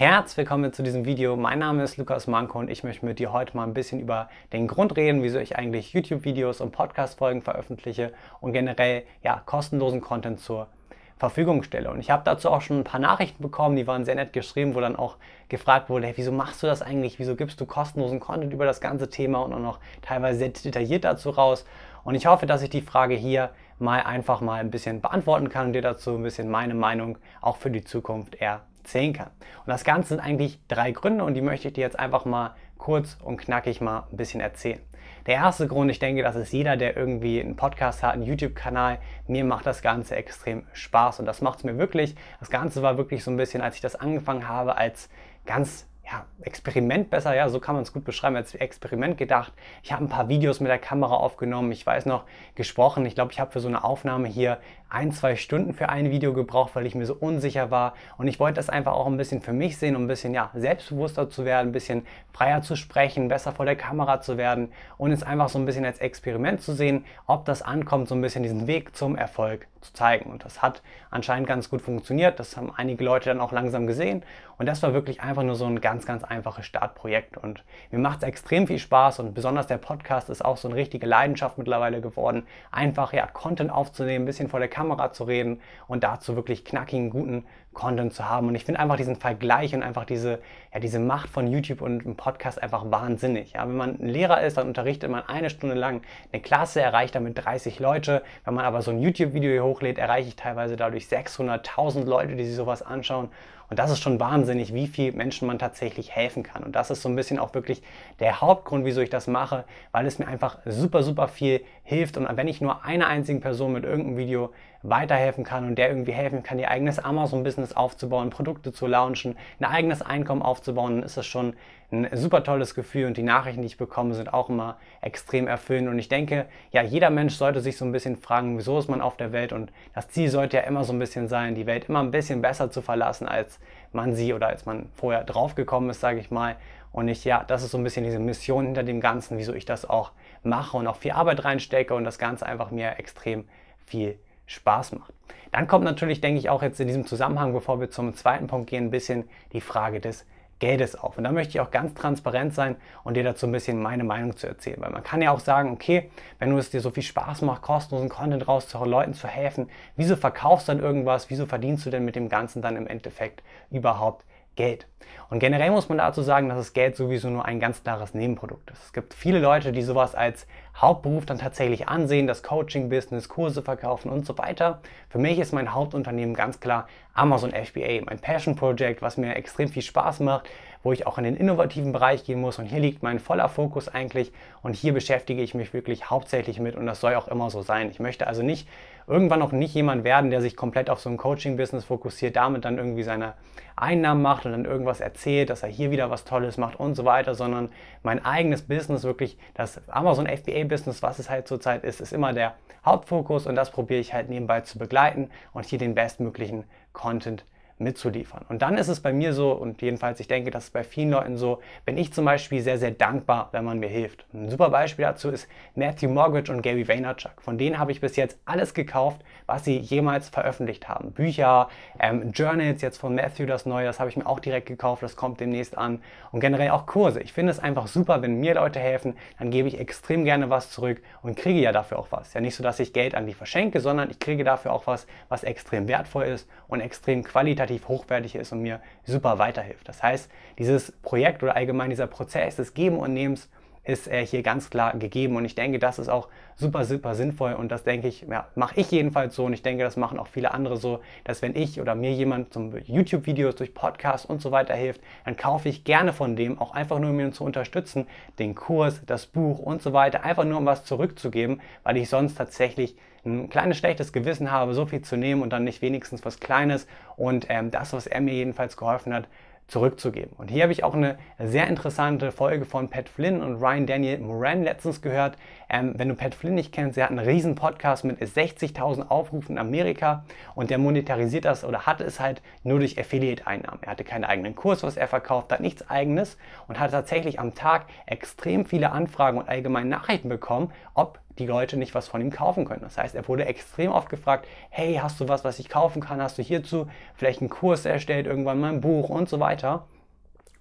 Herzlich willkommen zu diesem Video. Mein Name ist Lukas Manko und ich möchte mit dir heute mal ein bisschen über den Grund reden, wieso ich eigentlich YouTube-Videos und Podcast-Folgen veröffentliche und generell ja, kostenlosen Content zur Verfügung stelle. Und ich habe dazu auch schon ein paar Nachrichten bekommen, die waren sehr nett geschrieben, wo dann auch gefragt wurde, hey, wieso machst du das eigentlich? Wieso gibst du kostenlosen Content über das ganze Thema und auch noch teilweise sehr detailliert dazu raus? Und ich hoffe, dass ich die Frage hier mal einfach mal ein bisschen beantworten kann und dir dazu ein bisschen meine Meinung auch für die Zukunft eher zählen kann. Und das Ganze sind eigentlich drei Gründe und die möchte ich dir jetzt einfach mal kurz und knackig mal ein bisschen erzählen. Der erste Grund, ich denke, das ist jeder, der irgendwie einen Podcast hat, einen YouTube-Kanal. Mir macht das Ganze extrem Spaß und das macht es mir wirklich. Das Ganze war wirklich so ein bisschen, als ich das angefangen habe, als ganz ja, Experiment besser, ja, so kann man es gut beschreiben, als Experiment gedacht. Ich habe ein paar Videos mit der Kamera aufgenommen, ich weiß noch, gesprochen. Ich glaube, ich habe für so eine Aufnahme hier ein, zwei Stunden für ein Video gebraucht, weil ich mir so unsicher war. Und ich wollte das einfach auch ein bisschen für mich sehen, um ein bisschen ja, selbstbewusster zu werden, ein bisschen freier zu sprechen, besser vor der Kamera zu werden und es einfach so ein bisschen als Experiment zu sehen, ob das ankommt, so ein bisschen diesen Weg zum Erfolg zu zeigen. Und das hat anscheinend ganz gut funktioniert. Das haben einige Leute dann auch langsam gesehen. Und das war wirklich einfach nur so ein ganz, ganz einfaches Startprojekt. Und mir macht es extrem viel Spaß und besonders der Podcast ist auch so eine richtige Leidenschaft mittlerweile geworden. Einfach ja Content aufzunehmen, ein bisschen vor der Kamera Kamera zu reden und dazu wirklich knackigen, guten Content zu haben. Und ich finde einfach diesen Vergleich und einfach diese, ja, diese Macht von YouTube und einem Podcast einfach wahnsinnig. Ja, wenn man ein Lehrer ist, dann unterrichtet man eine Stunde lang eine Klasse, erreicht damit 30 Leute. Wenn man aber so ein YouTube-Video hochlädt, erreiche ich teilweise dadurch 600.000 Leute, die sich sowas anschauen. Und das ist schon wahnsinnig, wie viel Menschen man tatsächlich helfen kann. Und das ist so ein bisschen auch wirklich der Hauptgrund, wieso ich das mache, weil es mir einfach super, super viel hilft. Und wenn ich nur einer einzigen Person mit irgendeinem Video weiterhelfen kann und der irgendwie helfen kann, ihr eigenes Amazon-Business aufzubauen, Produkte zu launchen, ein eigenes Einkommen aufzubauen, dann ist das schon ein super tolles Gefühl und die Nachrichten, die ich bekomme, sind auch immer extrem erfüllend. Und ich denke, ja, jeder Mensch sollte sich so ein bisschen fragen, wieso ist man auf der Welt? Und das Ziel sollte ja immer so ein bisschen sein, die Welt immer ein bisschen besser zu verlassen, als man sie oder als man vorher draufgekommen ist, sage ich mal. Und ich, ja, das ist so ein bisschen diese Mission hinter dem Ganzen, wieso ich das auch mache und auch viel Arbeit reinstecke und das Ganze einfach mir extrem viel Spaß macht. Dann kommt natürlich, denke ich, auch jetzt in diesem Zusammenhang, bevor wir zum zweiten Punkt gehen, ein bisschen die Frage des Geldes auf. Und da möchte ich auch ganz transparent sein und dir dazu ein bisschen meine Meinung zu erzählen. Weil man kann ja auch sagen, okay, wenn du es dir so viel Spaß macht, kostenlosen Content rauszuhauen, Leuten zu helfen, wieso verkaufst du dann irgendwas, wieso verdienst du denn mit dem Ganzen dann im Endeffekt überhaupt Geld. Und generell muss man dazu sagen, dass das Geld sowieso nur ein ganz klares Nebenprodukt ist. Es gibt viele Leute, die sowas als Hauptberuf dann tatsächlich ansehen, das Coaching-Business, Kurse verkaufen und so weiter. Für mich ist mein Hauptunternehmen ganz klar Amazon FBA, mein passion projekt was mir extrem viel Spaß macht, wo ich auch in den innovativen Bereich gehen muss. Und hier liegt mein voller Fokus eigentlich und hier beschäftige ich mich wirklich hauptsächlich mit und das soll auch immer so sein. Ich möchte also nicht irgendwann noch nicht jemand werden, der sich komplett auf so ein Coaching-Business fokussiert, damit dann irgendwie seine Einnahmen macht und dann irgendwas erzählt, dass er hier wieder was Tolles macht und so weiter, sondern mein eigenes Business wirklich, das Amazon FBA Business, was es halt zurzeit ist, ist immer der Hauptfokus und das probiere ich halt nebenbei zu begleiten und hier den bestmöglichen Content zu mitzuliefern. Und dann ist es bei mir so, und jedenfalls ich denke, das ist bei vielen Leuten so, bin ich zum Beispiel sehr, sehr dankbar, wenn man mir hilft. Ein super Beispiel dazu ist Matthew Mortgage und Gary Vaynerchuk. Von denen habe ich bis jetzt alles gekauft, was sie jemals veröffentlicht haben. Bücher, ähm, Journals, jetzt von Matthew das Neue, das habe ich mir auch direkt gekauft, das kommt demnächst an. Und generell auch Kurse. Ich finde es einfach super, wenn mir Leute helfen, dann gebe ich extrem gerne was zurück und kriege ja dafür auch was. Ja, nicht so, dass ich Geld an die verschenke, sondern ich kriege dafür auch was, was extrem wertvoll ist und extrem qualitativ qualitativ hochwertig ist und mir super weiterhilft. Das heißt, dieses Projekt oder allgemein dieser Prozess des Geben und Nehmens ist äh, hier ganz klar gegeben. Und ich denke, das ist auch super, super sinnvoll. Und das denke ich, ja, mache ich jedenfalls so. Und ich denke, das machen auch viele andere so, dass wenn ich oder mir jemand zum YouTube-Videos durch Podcasts und so weiter hilft, dann kaufe ich gerne von dem, auch einfach nur um ihn zu unterstützen, den Kurs, das Buch und so weiter, einfach nur um was zurückzugeben, weil ich sonst tatsächlich ein kleines schlechtes Gewissen habe, so viel zu nehmen und dann nicht wenigstens was Kleines. Und ähm, das, was er mir jedenfalls geholfen hat, zurückzugeben. Und hier habe ich auch eine sehr interessante Folge von Pat Flynn und Ryan Daniel Moran letztens gehört. Ähm, wenn du Pat Flynn nicht kennst, er hat einen riesen Podcast mit 60.000 Aufrufen in Amerika und der monetarisiert das oder hatte es halt nur durch Affiliate-Einnahmen. Er hatte keinen eigenen Kurs, was er verkauft hat, nichts eigenes und hat tatsächlich am Tag extrem viele Anfragen und allgemeine Nachrichten bekommen, ob die Leute nicht was von ihm kaufen können. Das heißt, er wurde extrem oft gefragt, hey, hast du was, was ich kaufen kann? Hast du hierzu vielleicht einen Kurs erstellt, irgendwann mal ein Buch und so weiter?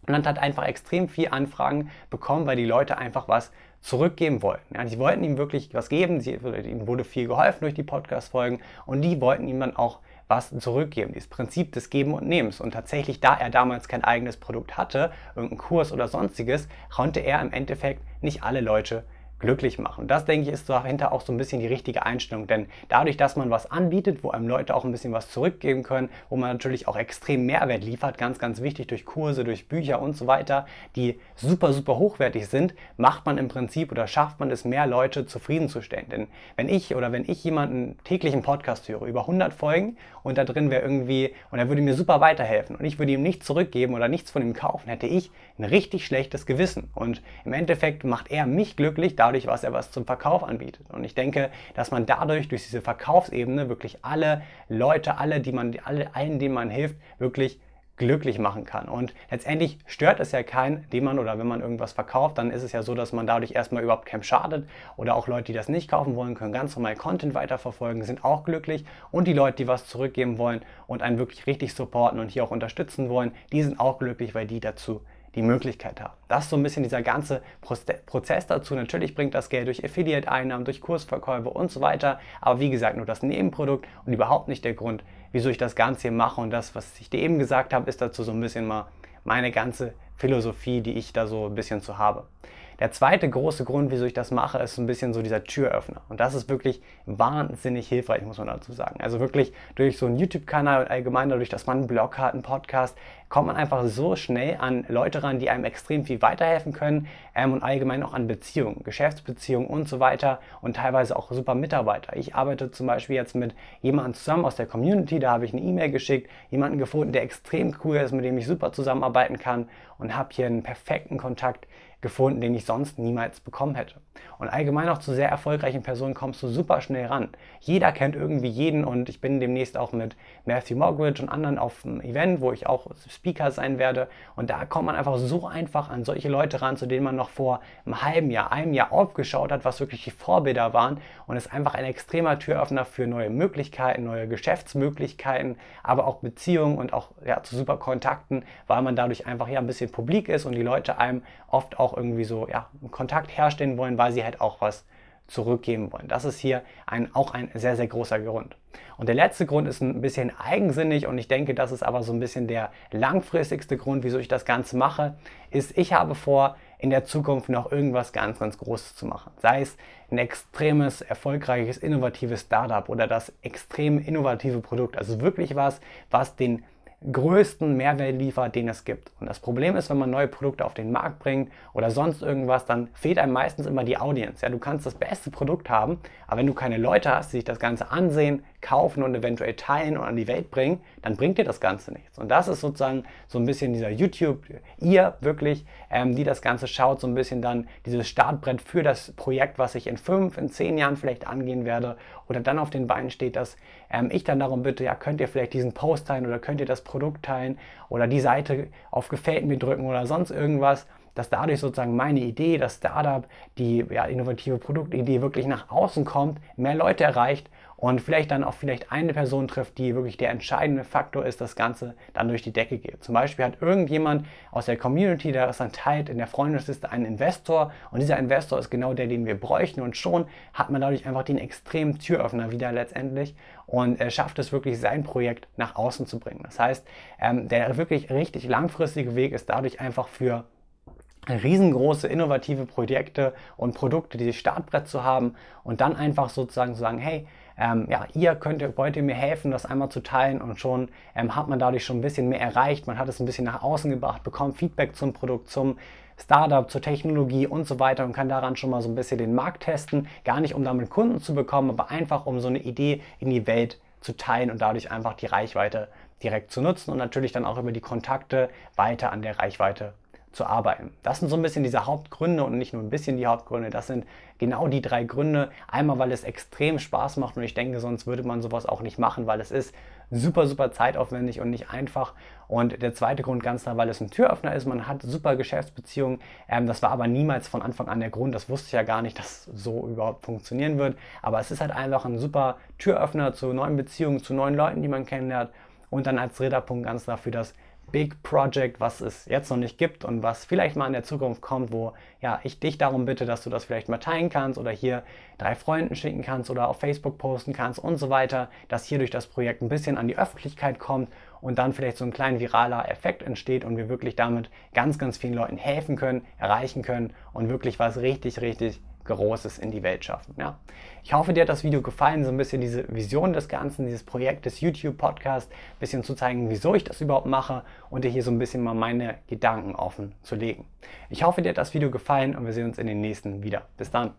Und dann hat einfach extrem viel Anfragen bekommen, weil die Leute einfach was zurückgeben wollten. Ja, die wollten ihm wirklich was geben, sie, ihm wurde viel geholfen durch die Podcast-Folgen und die wollten ihm dann auch was zurückgeben, dieses Prinzip des Geben und Nehmens. Und tatsächlich, da er damals kein eigenes Produkt hatte, irgendeinen Kurs oder sonstiges, konnte er im Endeffekt nicht alle Leute glücklich machen. Das, denke ich, ist dahinter auch so ein bisschen die richtige Einstellung, denn dadurch, dass man was anbietet, wo einem Leute auch ein bisschen was zurückgeben können, wo man natürlich auch extrem Mehrwert liefert, ganz, ganz wichtig durch Kurse, durch Bücher und so weiter, die super, super hochwertig sind, macht man im Prinzip oder schafft man es, mehr Leute zufriedenzustellen. Denn wenn ich oder wenn ich jemanden täglichen Podcast höre, über 100 Folgen und da drin wäre irgendwie, und er würde mir super weiterhelfen und ich würde ihm nichts zurückgeben oder nichts von ihm kaufen, hätte ich ein richtig schlechtes Gewissen. Und im Endeffekt macht er mich glücklich, da dadurch, was er was zum Verkauf anbietet. Und ich denke, dass man dadurch durch diese Verkaufsebene wirklich alle Leute, alle, die man, alle, allen, denen man hilft, wirklich glücklich machen kann. Und letztendlich stört es ja keinen, den man oder wenn man irgendwas verkauft, dann ist es ja so, dass man dadurch erstmal überhaupt keinem schadet. Oder auch Leute, die das nicht kaufen wollen, können ganz normal Content weiterverfolgen, sind auch glücklich. Und die Leute, die was zurückgeben wollen und einen wirklich richtig supporten und hier auch unterstützen wollen, die sind auch glücklich, weil die dazu die Möglichkeit haben. Das ist so ein bisschen dieser ganze Prozess dazu. Natürlich bringt das Geld durch Affiliate-Einnahmen, durch Kursverkäufe und so weiter. Aber wie gesagt, nur das Nebenprodukt und überhaupt nicht der Grund, wieso ich das Ganze hier mache. Und das, was ich dir eben gesagt habe, ist dazu so ein bisschen mal meine ganze Philosophie, die ich da so ein bisschen zu habe. Der zweite große Grund, wieso ich das mache, ist so ein bisschen so dieser Türöffner. Und das ist wirklich wahnsinnig hilfreich, muss man dazu sagen. Also wirklich durch so einen YouTube-Kanal und allgemein dadurch, dass man einen Blog hat, einen Podcast, kommt man einfach so schnell an Leute ran, die einem extrem viel weiterhelfen können ähm, und allgemein auch an Beziehungen, Geschäftsbeziehungen und so weiter und teilweise auch super Mitarbeiter. Ich arbeite zum Beispiel jetzt mit jemandem zusammen aus der Community, da habe ich eine E-Mail geschickt, jemanden gefunden, der extrem cool ist, mit dem ich super zusammenarbeiten kann und habe hier einen perfekten Kontakt gefunden, den ich sonst niemals bekommen hätte. Und allgemein auch zu sehr erfolgreichen Personen kommst du super schnell ran. Jeder kennt irgendwie jeden und ich bin demnächst auch mit Matthew Mogridge und anderen auf einem Event, wo ich auch Speaker sein werde. Und da kommt man einfach so einfach an solche Leute ran, zu denen man noch vor einem halben Jahr, einem Jahr aufgeschaut hat, was wirklich die Vorbilder waren. Und ist einfach ein extremer Türöffner für neue Möglichkeiten, neue Geschäftsmöglichkeiten, aber auch Beziehungen und auch ja, zu super Kontakten, weil man dadurch einfach ja ein bisschen publik ist und die Leute einem oft auch irgendwie so ja, Kontakt herstellen wollen, weil sie halt auch was zurückgeben wollen. Das ist hier ein, auch ein sehr, sehr großer Grund. Und der letzte Grund ist ein bisschen eigensinnig und ich denke, das ist aber so ein bisschen der langfristigste Grund, wieso ich das Ganze mache, ist, ich habe vor, in der Zukunft noch irgendwas ganz, ganz Großes zu machen. Sei es ein extremes, erfolgreiches, innovatives Startup oder das extrem innovative Produkt. Also wirklich was, was den größten Mehrwert liefert, den es gibt. Und das Problem ist, wenn man neue Produkte auf den Markt bringt oder sonst irgendwas, dann fehlt einem meistens immer die Audience. Ja, du kannst das beste Produkt haben, aber wenn du keine Leute hast, die sich das Ganze ansehen, kaufen und eventuell teilen und an die Welt bringen, dann bringt dir das Ganze nichts. Und das ist sozusagen so ein bisschen dieser YouTube, ihr wirklich, ähm, die das Ganze schaut, so ein bisschen dann dieses Startbrett für das Projekt, was ich in fünf, in zehn Jahren vielleicht angehen werde oder dann auf den Beinen steht, dass ähm, ich dann darum bitte, ja, könnt ihr vielleicht diesen Post teilen oder könnt ihr das Produkt teilen oder die Seite auf Gefällt mir drücken oder sonst irgendwas, dass dadurch sozusagen meine Idee, das Startup, die ja, innovative Produktidee wirklich nach außen kommt, mehr Leute erreicht und vielleicht dann auch vielleicht eine Person trifft, die wirklich der entscheidende Faktor ist, das Ganze dann durch die Decke geht. Zum Beispiel hat irgendjemand aus der Community, der das dann teilt, in der Freundesliste einen Investor und dieser Investor ist genau der, den wir bräuchten und schon hat man dadurch einfach den extremen Türöffner wieder letztendlich und er äh, schafft es wirklich, sein Projekt nach außen zu bringen. Das heißt, ähm, der wirklich richtig langfristige Weg ist dadurch einfach für riesengroße innovative Projekte und Produkte, die Startbrett zu haben und dann einfach sozusagen zu sagen, hey, ähm, ja, ihr könnt, wollt ihr mir helfen, das einmal zu teilen und schon ähm, hat man dadurch schon ein bisschen mehr erreicht, man hat es ein bisschen nach außen gebracht, bekommt Feedback zum Produkt, zum Startup, zur Technologie und so weiter und kann daran schon mal so ein bisschen den Markt testen, gar nicht um damit Kunden zu bekommen, aber einfach um so eine Idee in die Welt zu teilen und dadurch einfach die Reichweite direkt zu nutzen und natürlich dann auch über die Kontakte weiter an der Reichweite zu arbeiten. Das sind so ein bisschen diese Hauptgründe und nicht nur ein bisschen die Hauptgründe. Das sind genau die drei Gründe. Einmal, weil es extrem Spaß macht und ich denke, sonst würde man sowas auch nicht machen, weil es ist super, super zeitaufwendig und nicht einfach. Und der zweite Grund ganz klar, weil es ein Türöffner ist. Man hat super Geschäftsbeziehungen. Ähm, das war aber niemals von Anfang an der Grund. Das wusste ich ja gar nicht, dass so überhaupt funktionieren wird. Aber es ist halt einfach ein super Türöffner zu neuen Beziehungen, zu neuen Leuten, die man kennenlernt. Und dann als dritter Punkt ganz klar für das Big Project, was es jetzt noch nicht gibt und was vielleicht mal in der Zukunft kommt, wo ja, ich dich darum bitte, dass du das vielleicht mal teilen kannst oder hier drei Freunden schicken kannst oder auf Facebook posten kannst und so weiter, dass hier durch das Projekt ein bisschen an die Öffentlichkeit kommt und dann vielleicht so ein kleiner viraler Effekt entsteht und wir wirklich damit ganz, ganz vielen Leuten helfen können, erreichen können und wirklich was richtig, richtig Großes in die Welt schaffen. Ja? Ich hoffe, dir hat das Video gefallen, so ein bisschen diese Vision des Ganzen, dieses Projekt des YouTube-Podcasts, ein bisschen zu zeigen, wieso ich das überhaupt mache und dir hier so ein bisschen mal meine Gedanken offen zu legen. Ich hoffe, dir hat das Video gefallen und wir sehen uns in den nächsten wieder. Bis dann.